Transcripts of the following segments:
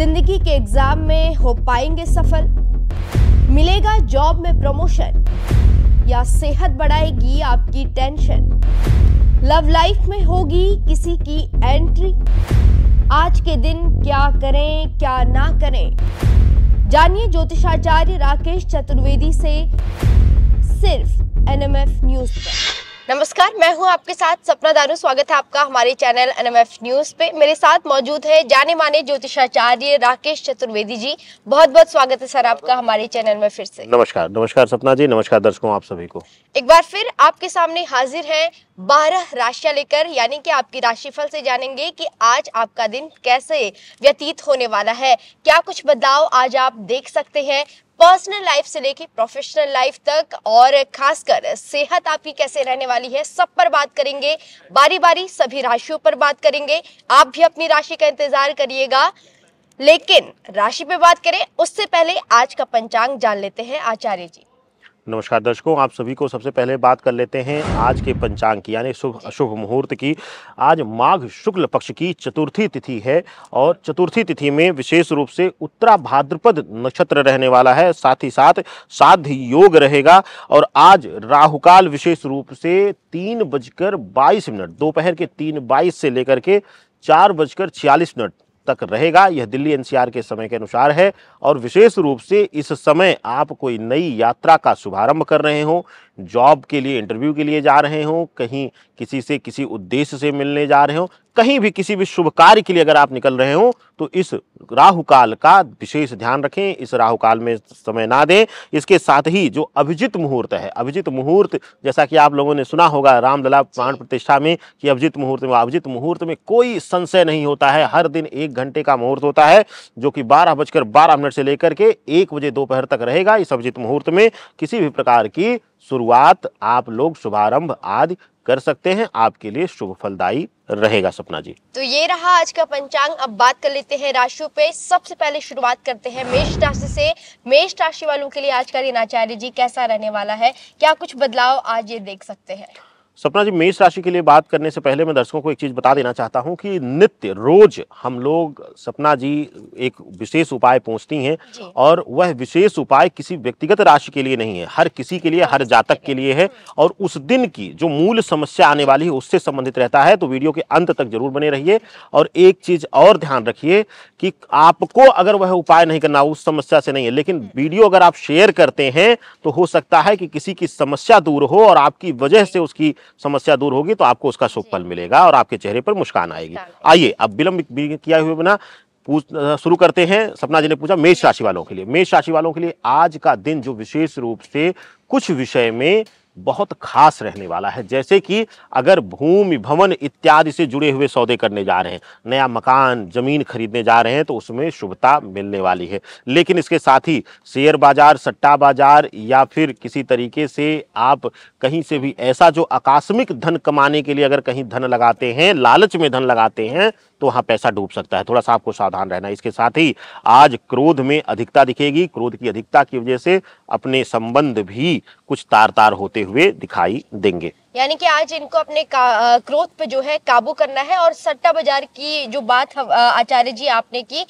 जिंदगी के एग्जाम में हो पाएंगे सफल मिलेगा जॉब में प्रमोशन या सेहत बढ़ाएगी आपकी टेंशन लव लाइफ में होगी किसी की एंट्री आज के दिन क्या करें क्या ना करें जानिए ज्योतिषाचार्य राकेश चतुर्वेदी से सिर्फ एनएमएफ न्यूज पर नमस्कार मैं हूं आपके साथ सपना दारू स्वागत है आपका हमारे चैनल एनएमएफ न्यूज पे मेरे साथ मौजूद है जाने माने ज्योतिषाचार्य राकेश चतुर्वेदी जी बहुत बहुत स्वागत है सर आपका हमारे चैनल में फिर से नमस्कार नमस्कार सपना जी नमस्कार दर्शकों आप सभी को एक बार फिर आपके सामने हाजिर है बारह राशियां लेकर यानी कि आपकी राशिफल से जानेंगे कि आज आपका दिन कैसे व्यतीत होने वाला है क्या कुछ बदलाव आज आप देख सकते हैं पर्सनल लाइफ से लेके प्रोफेशनल लाइफ तक और खासकर सेहत आपकी कैसे रहने वाली है सब पर बात करेंगे बारी बारी सभी राशियों पर बात करेंगे आप भी अपनी राशि का इंतजार करिएगा लेकिन राशि पे बात करें उससे पहले आज का पंचांग जान लेते हैं आचार्य जी नमस्कार दर्शकों आप सभी को सबसे पहले बात कर लेते हैं आज के पंचांग की यानी शुभ अशुभ मुहूर्त की आज माघ शुक्ल पक्ष की चतुर्थी तिथि है और चतुर्थी तिथि में विशेष रूप से उत्तरा भाद्रपद नक्षत्र रहने वाला है साथ ही साथ साध्य योग रहेगा और आज राहुकाल विशेष रूप से तीन बजकर बाईस मिनट दोपहर के तीन बाईस से लेकर के चार बजकर छियालीस मिनट तक रहेगा यह दिल्ली एनसीआर के समय के अनुसार है और विशेष रूप से इस समय आप कोई नई यात्रा का शुभारंभ कर रहे हो जॉब के लिए इंटरव्यू के लिए जा रहे हो कहीं किसी से किसी उद्देश्य से मिलने जा रहे हो कहीं भी किसी भी शुभ कार्य के लिए अगर आप निकल रहे हो तो इस राहु काल का विशेष ध्यान रखें इस राहु काल में समय ना दें इसके साथ ही जो अभिजित मुहूर्त है अभिजित मुहूर्त जैसा कि आप लोगों ने सुना होगा रामलला प्राण प्रतिष्ठा में कि अभिजित मुहूर्त में अभिजित मुहूर्त में कोई संशय नहीं होता है हर दिन एक घंटे का मुहूर्त होता है जो कि बारह बजकर बारह मिनट से लेकर के एक बजे दोपहर तक रहेगा इस अभिजित मुहूर्त में किसी भी प्रकार की शुरुआत आप लोग शुभारंभ आदि कर सकते हैं आपके लिए शुभ फलदायी रहेगा सपना जी तो ये रहा आज का पंचांग अब बात कर लेते हैं राशियों पे सबसे पहले शुरुआत करते हैं मेष राशि से मेष राशि वालों के लिए आज का दिन आचार्य जी कैसा रहने वाला है क्या कुछ बदलाव आज ये देख सकते हैं सपना जी मेष राशि के लिए बात करने से पहले मैं दर्शकों को एक चीज़ बता देना चाहता हूं कि नित्य रोज हम लोग सपना जी एक विशेष उपाय पहुंचती हैं और वह विशेष उपाय किसी व्यक्तिगत राशि के लिए नहीं है हर किसी के लिए हर जातक के लिए है और उस दिन की जो मूल समस्या आने वाली है उससे संबंधित रहता है तो वीडियो के अंत तक जरूर बने रहिए और एक चीज़ और ध्यान रखिए कि आपको अगर वह उपाय नहीं करना उस समस्या से नहीं है लेकिन हम्म। वीडियो अगर आप शेयर करते हैं तो हो सकता है कि किसी की समस्या दूर हो और आपकी वजह से उसकी समस्या दूर होगी तो आपको उसका सुख फल मिलेगा और आपके चेहरे पर मुस्कान आएगी आइए अब विलंब किया हुए बिना पूछ शुरू करते हैं सपना जी ने पूछा मेष राशि वालों के लिए मेष राशि वालों के लिए आज का दिन जो विशेष रूप से कुछ विषय में बहुत खास रहने वाला है जैसे कि अगर भूमि भवन इत्यादि से जुड़े हुए सौदे करने जा रहे हैं नया मकान जमीन खरीदने जा रहे हैं तो उसमें शुभता मिलने वाली है लेकिन इसके साथ ही शेयर बाजार सट्टा बाजार या फिर किसी तरीके से आप कहीं से भी ऐसा जो आकस्मिक धन कमाने के लिए अगर कहीं धन लगाते हैं लालच में धन लगाते हैं तो वहाँ पैसा डूब सकता है थोड़ा सा आपको सावधान रहना इसके साथ ही आज क्रोध में अधिकता दिखेगी क्रोध की अधिकता की वजह से अपने संबंध भी कुछ तार तार होते होते हुए दिखाई देंगे यानी कि आज इनको अपने क्रोध पे जो है काबू करना है और सट्टा बाजार की जो बात आचार्य जी आपने की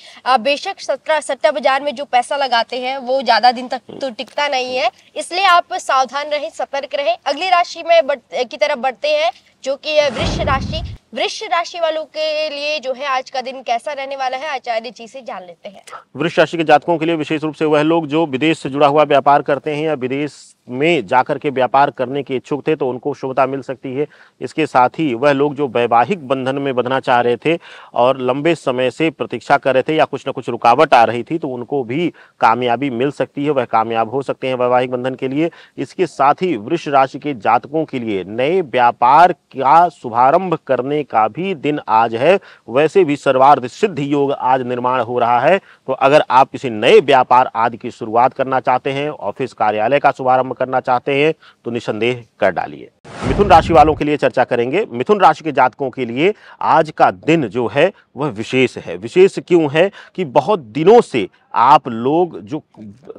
बेशक सट्टा सट्टा बाजार में जो पैसा लगाते हैं वो ज्यादा दिन तक तो टिकता नहीं है इसलिए आप सावधान रहें सतर्क रहें अगली राशि में बढ़, की तरफ बढ़ते हैं जो कि है वृक्ष राशि वृक्ष राशि वालों के लिए जो है आज का दिन कैसा रहने वाला है आचार्य जी से जान लेते हैं वृक्ष राशि के जातकों के लिए विशेष रूप से वह लोग जो विदेश से जुड़ा हुआ व्यापार करते हैं या विदेश में जाकर के व्यापार करने के इच्छुक थे तो उनको शुभता मिल सकती है इसके साथ ही वह लोग जो वैवाहिक बंधन में बंधना चाह रहे थे और लंबे समय से प्रतीक्षा कर रहे थे या कुछ ना कुछ रुकावट आ रही थी तो उनको भी कामयाबी मिल सकती है वह कामयाब हो सकते हैं वैवाहिक बंधन के लिए इसके साथ ही वृक्ष राशि के जातकों के लिए नए व्यापार का शुभारंभ करने का भी दिन आज है वैसे भी सर्वार्थ सिद्ध योग आज निर्माण हो रहा है तो अगर आप किसी नए व्यापार आदि की शुरुआत करना चाहते हैं ऑफिस कार्यालय का शुभारंभ करना चाहते हैं तो निसंदेह कर डालिए मिथुन राशि वालों के लिए चर्चा करेंगे मिथुन राशि के जातकों के लिए आज का दिन जो है वह विशेष है विशेष क्यों है कि बहुत दिनों से आप लोग जो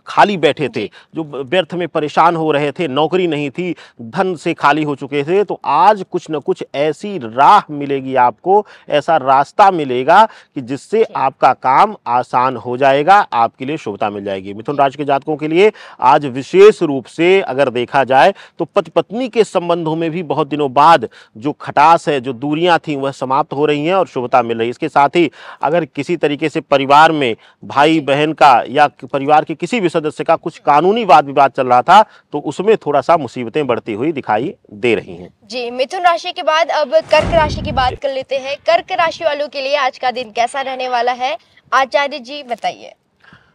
खाली बैठे थे जो व्यर्थ में परेशान हो रहे थे नौकरी नहीं थी धन से खाली हो चुके थे तो आज कुछ न कुछ ऐसी राह मिलेगी आपको ऐसा रास्ता मिलेगा कि जिससे आपका काम आसान हो जाएगा आपके लिए शुभता मिल जाएगी मिथुन राज के जातकों के लिए आज विशेष रूप से अगर देखा जाए तो पति पत्नी के संबंधों में भी बहुत दिनों बाद जो खटास है जो दूरियां थी वह समाप्त हो रही हैं और शुभता मिल रही है इसके साथ ही अगर किसी तरीके से परिवार में भाई बहन बहन का या परिवार के किसी भी सदस्य का कुछ कानूनी वाद विवाद चल रहा था तो उसमें थोड़ा सा मुसीबतें बढ़ती हुई दिखाई दे रही हैं जी मिथुन राशि के बाद अब कर्क राशि की बात कर लेते हैं कर्क राशि वालों के लिए आज का दिन कैसा रहने वाला है आचार्य जी बताइए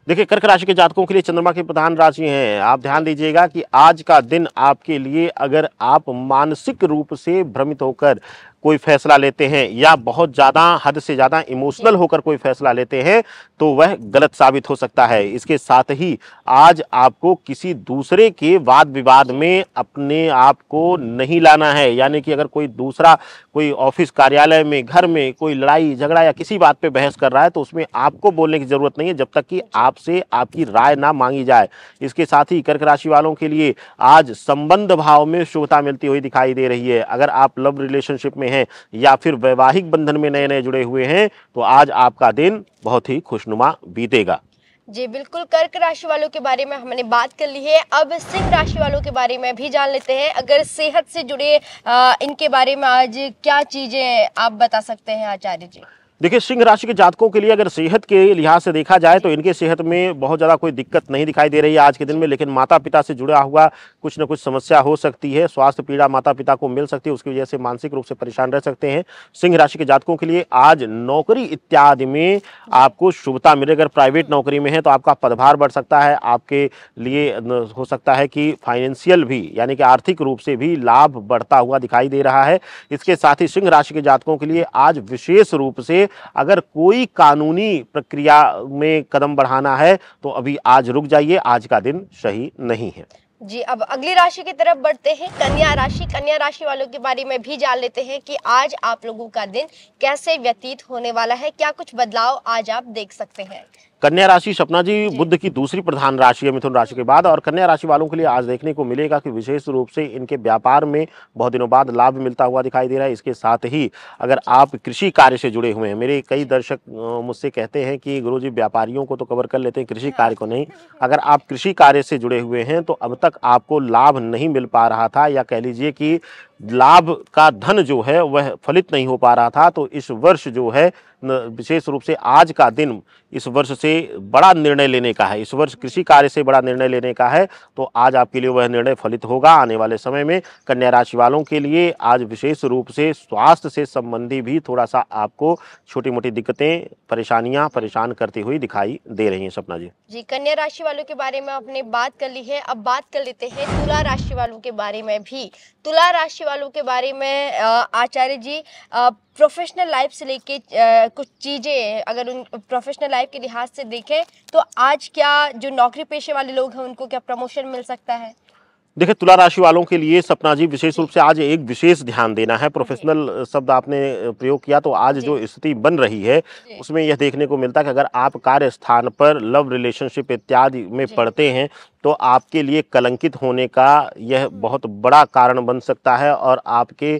देखिए कर्क राशि के जातकों के लिए चंद्रमा के प्रधान राशि हैं आप ध्यान दीजिएगा कि आज का दिन आपके लिए अगर आप मानसिक रूप से भ्रमित होकर कोई फैसला लेते हैं या बहुत ज़्यादा हद से ज़्यादा इमोशनल होकर कोई फैसला लेते हैं तो वह गलत साबित हो सकता है इसके साथ ही आज आपको किसी दूसरे के वाद विवाद में अपने आप को नहीं लाना है यानी कि अगर कोई दूसरा कोई ऑफिस कार्यालय में घर में कोई लड़ाई झगड़ा या किसी बात पे बहस कर रहा है तो उसमें आपको बोलने की ज़रूरत नहीं है जब तक कि आपसे आपकी राय ना मांगी जाए इसके साथ ही कर्क राशि वालों के लिए आज संबंध भाव में शुभता मिलती हुई दिखाई दे रही है अगर आप लव रिलेशनशिप में हैं हैं या फिर वैवाहिक बंधन में नए नए जुड़े हुए हैं तो आज आपका दिन बहुत ही खुशनुमा बीतेगा जी बिल्कुल कर्क राशि वालों के बारे में हमने बात कर ली है अब सिंह राशि वालों के बारे में भी जान लेते हैं अगर सेहत से जुड़े आ, इनके बारे में आज क्या चीजें आप बता सकते हैं आचार्य जी देखिए सिंह राशि के जातकों के लिए अगर सेहत के लिहाज से देखा जाए तो इनके सेहत में बहुत ज़्यादा कोई दिक्कत नहीं दिखाई दे रही है आज के दिन में लेकिन माता पिता से जुड़ा हुआ कुछ ना कुछ समस्या हो सकती है स्वास्थ्य पीड़ा माता पिता को मिल सकती है उसकी वजह से मानसिक रूप से परेशान रह सकते हैं सिंह राशि के जातकों के लिए आज नौकरी इत्यादि में आपको शुभता मिले अगर प्राइवेट नौकरी में है तो आपका पदभार बढ़ सकता है आपके लिए हो सकता है कि फाइनेंशियल भी यानी कि आर्थिक रूप से भी लाभ बढ़ता हुआ दिखाई दे रहा है इसके साथ ही सिंह राशि के जातकों के लिए आज विशेष रूप से अगर कोई कानूनी प्रक्रिया में कदम बढ़ाना है तो अभी आज रुक जाइए आज का दिन सही नहीं है जी अब अगली राशि की तरफ बढ़ते हैं कन्या राशि कन्या राशि वालों के बारे में भी जान लेते हैं कि आज आप लोगों का दिन कैसे व्यतीत होने वाला है क्या कुछ बदलाव आज आप देख सकते हैं कन्या राशि सपना जी बुद्ध की दूसरी प्रधान राशि है मिथुन राशि के बाद और कन्या राशि वालों के लिए आज देखने को मिलेगा कि विशेष रूप से इनके व्यापार में बहुत दिनों बाद लाभ मिलता हुआ दिखाई दे रहा है इसके साथ ही अगर आप कृषि कार्य से जुड़े हुए हैं मेरे कई दर्शक मुझसे कहते हैं कि गुरु जी व्यापारियों को तो कवर कर लेते हैं कृषि कार्य को नहीं अगर आप कृषि कार्य से जुड़े हुए हैं तो अब तक आपको लाभ नहीं मिल पा रहा था या कह लीजिए कि लाभ का धन जो है वह फलित नहीं हो पा रहा था तो इस वर्ष जो है विशेष रूप से आज का दिन इस वर्ष से बड़ा निर्णय लेने का है इस वर्ष कृषि कार्य से बड़ा निर्णय लेने का है तो आज आपके लिए वह निर्णय फलित होगा आने वाले समय में कन्या राशि वालों के लिए आज विशेष रूप से स्वास्थ्य से संबंधी भी थोड़ा सा आपको छोटी मोटी दिक्कतें परेशानियां परेशान करती हुई दिखाई दे रही है सपना जी जी कन्या राशि वालों के बारे में आपने बात कर ली है अब बात कर लेते हैं तुला राशि वालों के बारे में भी तुला राशि वालों के बारे में आचार्य जी प्रोफेशनल लाइफ से लेके कुछ चीज़ें अगर उन प्रोफेशनल लाइफ के लिहाज से देखें तो आज क्या जो नौकरी पेशे वाले लोग हैं उनको क्या प्रमोशन मिल सकता है देखिए तुला राशि वालों के लिए सपना जी विशेष रूप से आज एक विशेष ध्यान देना है प्रोफेशनल शब्द आपने प्रयोग किया तो आज जो स्थिति बन रही है उसमें यह देखने को मिलता है कि अगर आप कार्य स्थान पर लव रिलेशनशिप इत्यादि में पढ़ते हैं तो आपके लिए कलंकित होने का यह बहुत बड़ा कारण बन सकता है और आपके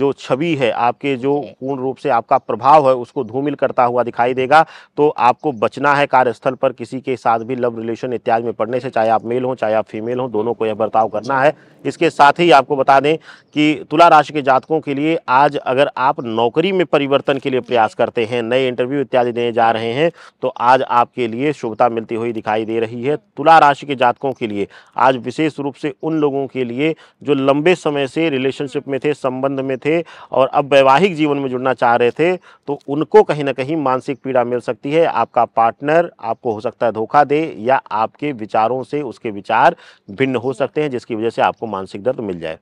जो छवि है आपके जो पूर्ण रूप से आपका प्रभाव है उसको धूमिल करता हुआ दिखाई देगा तो आपको बचना है कार्यस्थल पर किसी के साथ भी लव रिलेशन इत्यादि में पड़ने से चाहे आप मेल हों चाहे आप फीमेल हों दोनों को यह बर्ताव करना है इसके साथ ही आपको बता दें कि तुला राशि के जातकों के लिए आज अगर आप नौकरी में परिवर्तन के लिए प्रयास करते हैं नए इंटरव्यू इत्यादि देने जा रहे हैं तो आज आपके लिए शुभता मिलती हुई दिखाई दे रही है तुला राशि के जातकों के लिए आज विशेष रूप से उन लोगों के लिए जो लंबे समय से रिलेशनशिप में थे संबंध में थे और अब वैवाहिक जीवन में जुड़ना चाह रहे थे तो उनको कहीं ना कहीं मानसिक पीड़ा मिल सकती है आपका पार्टनर आपको हो सकता है धोखा दे या आपके विचारों से उसके विचार भिन्न हो सकते हैं जिसकी वजह से आपको मानसिक दर्द मिल जाए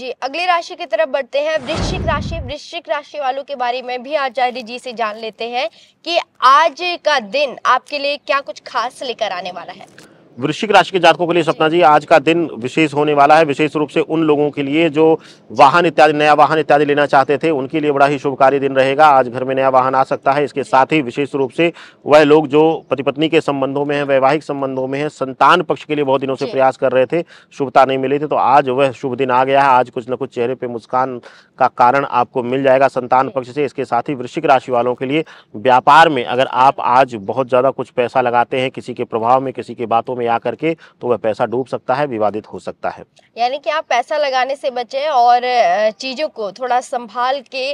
जी अगली राशि की तरफ बढ़ते हैं वृश्चिक राशि वृश्चिक राशि वालों के बारे में भी आचार्य जी से जान लेते हैं कि आज का दिन आपके लिए क्या कुछ खास लेकर आने वाला है वृश्चिक राशि के जातकों के लिए सपना जी आज का दिन विशेष होने वाला है विशेष रूप से उन लोगों के लिए जो वाहन इत्यादि नया वाहन इत्यादि लेना चाहते थे उनके लिए बड़ा ही शुभकारी दिन रहेगा आज घर में नया वाहन आ सकता है इसके साथ ही विशेष रूप से वह लोग जो पति पत्नी के संबंधों में है वैवाहिक संबंधों में है संतान पक्ष के लिए बहुत दिनों से प्रयास कर रहे थे शुभता नहीं मिली थी तो आज वह शुभ दिन आ गया है आज कुछ ना कुछ चेहरे पर मुस्कान का कारण आपको मिल जाएगा संतान पक्ष से इसके साथ ही वृश्चिक राशि वालों के लिए व्यापार में अगर आप आज बहुत ज़्यादा कुछ पैसा लगाते हैं किसी के प्रभाव में किसी की बातों में में आकर के तो वह पैसा डूब सकता है विवादित हो सकता है यानी कि आप पैसा लगाने से बचे और चीजों को थोड़ा संभाल के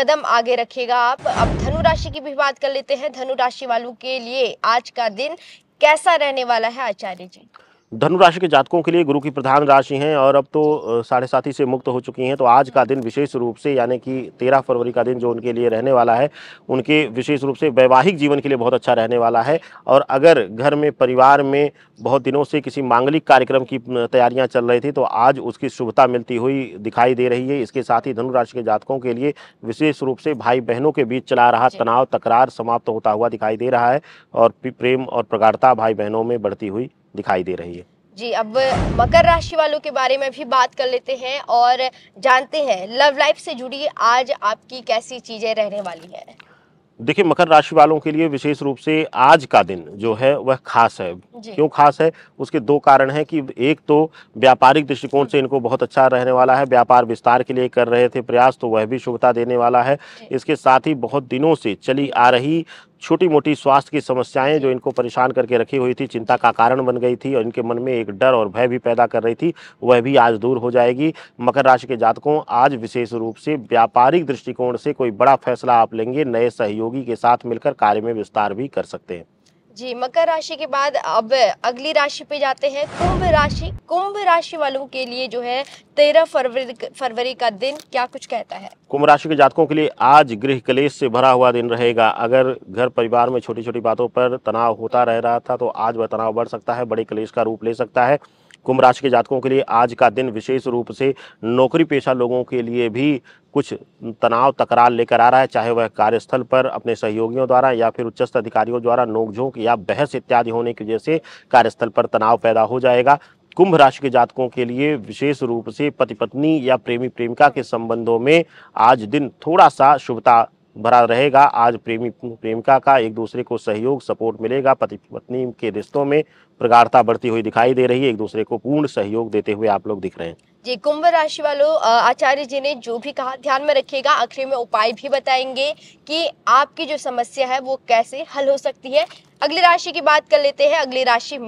कदम आगे रखेगा आप अब धनु राशि की भी बात कर लेते हैं धनु राशि वालों के लिए आज का दिन कैसा रहने वाला है आचार्य जी धनु राशि के जातकों के लिए गुरु की प्रधान राशि हैं और अब तो साढ़े साथी से मुक्त हो चुकी हैं तो आज का दिन विशेष रूप से यानी कि तेरह फरवरी का दिन जो उनके लिए रहने वाला है उनके विशेष रूप से वैवाहिक जीवन के लिए बहुत अच्छा रहने वाला है और अगर घर में परिवार में बहुत दिनों से किसी मांगलिक कार्यक्रम की तैयारियाँ चल रही थी तो आज उसकी शुभता मिलती हुई दिखाई दे रही है इसके साथ ही धनुराशि के जातकों के लिए विशेष रूप से भाई बहनों के बीच चला रहा तनाव तकरार समाप्त होता हुआ दिखाई दे रहा है और प्रेम और प्रगाढ़ता भाई बहनों में बढ़ती हुई दिखाई दे रही है जी अब मकर राशि वालों के बारे में भी बात कर लेते हैं और जानते हैं लव लाइफ से जुड़ी आज आपकी कैसी चीजें रहने वाली है देखिए मकर राशि वालों के लिए विशेष रूप से आज का दिन जो है वह खास है क्यों खास है उसके दो कारण हैं कि एक तो व्यापारिक दृष्टिकोण से इनको बहुत अच्छा रहने वाला है व्यापार विस्तार के लिए कर रहे थे प्रयास तो वह भी शुभता देने वाला है इसके साथ ही बहुत दिनों से चली आ रही छोटी मोटी स्वास्थ्य की समस्याएं जो इनको परेशान करके रखी हुई थी चिंता का कारण बन गई थी और इनके मन में एक डर और भय भी पैदा कर रही थी वह भी आज दूर हो जाएगी मकर राशि के जातकों आज विशेष रूप से व्यापारिक दृष्टिकोण से कोई बड़ा फैसला आप लेंगे नए सहयोगी के साथ मिलकर कार्य में विस्तार भी कर सकते हैं जी मकर राशि के बाद अब अगली राशि पे जाते हैं कुंभ राशि कुंभ राशि वालों के लिए जो है तेरह फरवरी फरवरी का दिन क्या कुछ कहता है कुंभ राशि के जातकों के लिए आज गृह कलेश से भरा हुआ दिन रहेगा अगर घर परिवार में छोटी छोटी बातों पर तनाव होता रह रहा था तो आज वह तनाव बढ़ सकता है बड़े कलेश का रूप ले सकता है कुंभ राशि के जातकों के लिए आज का दिन विशेष रूप से नौकरी पेशा लोगों के लिए भी कुछ तनाव तकरार लेकर आ रहा है चाहे वह कार्यस्थल पर अपने सहयोगियों द्वारा या फिर उच्चस्थ अधिकारियों द्वारा नोकझोंक या बहस इत्यादि होने की वजह से कार्यस्थल पर तनाव पैदा हो जाएगा कुंभ राशि के जातकों के लिए विशेष रूप से पति पत्नी या प्रेमी प्रेमिका के संबंधों में आज दिन थोड़ा सा शुभता भरा रहेगा आज प्रेमी प्रेमिका का एक दूसरे को सहयोग सपोर्ट मिलेगा पति पत्नी के रिश्तों में प्रगाढ़ता बढ़ती हुई दिखाई दे रही है एक दूसरे को पूर्ण सहयोग देते हुए आप लोग दिख रहे हैं जी कुंभ राशि वालों आचार्य जी ने जो भी कहा ध्यान में रखिएगा आखिर में उपाय भी बताएंगे कि आपकी जो समस्या है वो कैसे हल हो सकती है अगली राशि की बात कर लेते हैं अगली राशि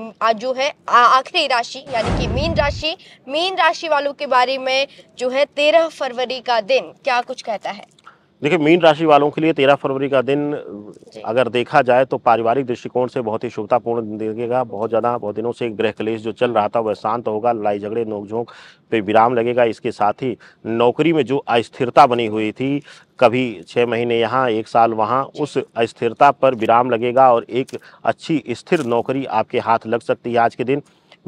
जो है आखिरी राशि यानी कि मीन राशि मीन राशि वालों के बारे में जो है तेरह फरवरी का दिन क्या कुछ कहता है देखिए मीन राशि वालों के लिए तेरह फरवरी का दिन अगर देखा जाए तो पारिवारिक दृष्टिकोण से बहुत ही शुभतापूर्ण दिखेगा बहुत ज़्यादा बहुत दिनों से ग्रह कलेश जो चल रहा था वह शांत होगा लड़ाई झगड़े नोकझोंक पे विराम लगेगा इसके साथ ही नौकरी में जो अस्थिरता बनी हुई थी कभी छः महीने यहाँ एक साल वहाँ उस अस्थिरता पर विराम लगेगा और एक अच्छी स्थिर नौकरी आपके हाथ लग सकती है आज के दिन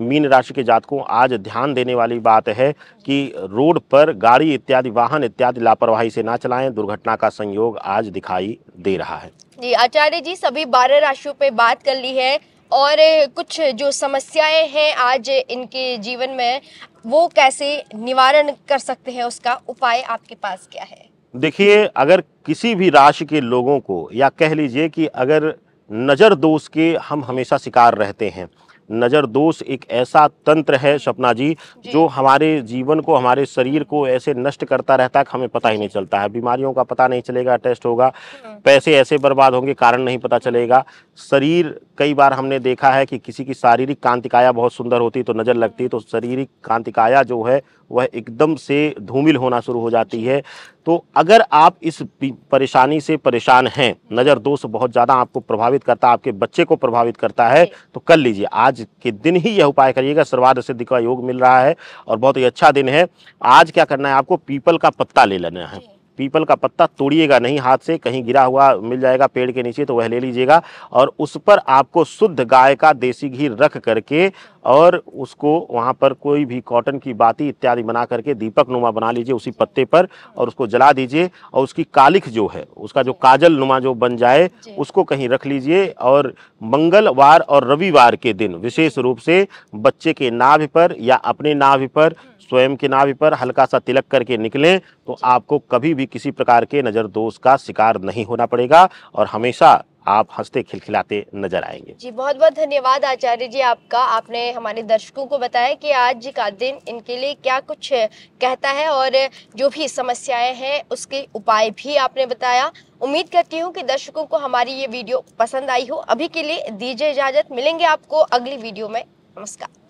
मीन राशि के जातकों आज ध्यान देने वाली बात है कि रोड पर गाड़ी इत्यादि वाहन इत्यादि लापरवाही से ना चलाएं दुर्घटना का संयोग आज दिखाई दे रहा है जी आचार्य जी सभी बारह राशियों पे बात कर ली है और कुछ जो समस्याएं हैं आज इनके जीवन में वो कैसे निवारण कर सकते हैं उसका उपाय आपके पास क्या है देखिए अगर किसी भी राशि के लोगों को या कह लीजिए कि अगर नज़र दोष के हम हमेशा शिकार रहते हैं नज़र दोष एक ऐसा तंत्र है सपना जी, जी जो हमारे जीवन को हमारे शरीर को ऐसे नष्ट करता रहता है कि हमें पता ही नहीं चलता है बीमारियों का पता नहीं चलेगा टेस्ट होगा हाँ। पैसे ऐसे बर्बाद होंगे कारण नहीं पता चलेगा शरीर कई बार हमने देखा है कि किसी की शारीरिक कांतिकाया बहुत सुंदर होती तो नज़र लगती तो शारीरिक कांतिकाया जो है वह एकदम से धूमिल होना शुरू हो जाती है तो अगर आप इस परेशानी से परेशान हैं नज़र दोष बहुत ज़्यादा आपको प्रभावित करता है आपके बच्चे को प्रभावित करता है तो कर लीजिए आज के दिन ही यह उपाय करिएगा सर्वाध सिद्धि का योग मिल रहा है और बहुत ही अच्छा दिन है आज क्या करना है आपको पीपल का पत्ता ले लेना है पीपल का पत्ता तोड़िएगा नहीं हाथ से कहीं गिरा हुआ मिल जाएगा पेड़ के नीचे तो वह ले लीजिएगा और उस पर आपको शुद्ध गाय का देसी घी रख करके और उसको वहाँ पर कोई भी कॉटन की बाती इत्यादि बना करके दीपक नुमा बना लीजिए उसी पत्ते पर और उसको जला दीजिए और उसकी कालिख जो है उसका जो काजल नुमा जो बन जाए उसको कहीं रख लीजिए और मंगलवार और रविवार के दिन विशेष रूप से बच्चे के नाभ पर या अपने नाभ पर स्वयं के नाभि पर हल्का सा तिलक करके निकलें तो आपको कभी भी किसी प्रकार के नज़र दोष का शिकार नहीं होना पड़ेगा और हमेशा आप हंसते खिलखिलाते नजर आएंगे जी बहुत बहुत धन्यवाद आचार्य जी आपका आपने हमारे दर्शकों को बताया कि आज का दिन इनके लिए क्या कुछ कहता है और जो भी समस्याएं हैं उसके उपाय भी आपने बताया उम्मीद करती हूँ कि दर्शकों को हमारी ये वीडियो पसंद आई हो अभी के लिए दीजिए इजाजत मिलेंगे आपको अगली वीडियो में नमस्कार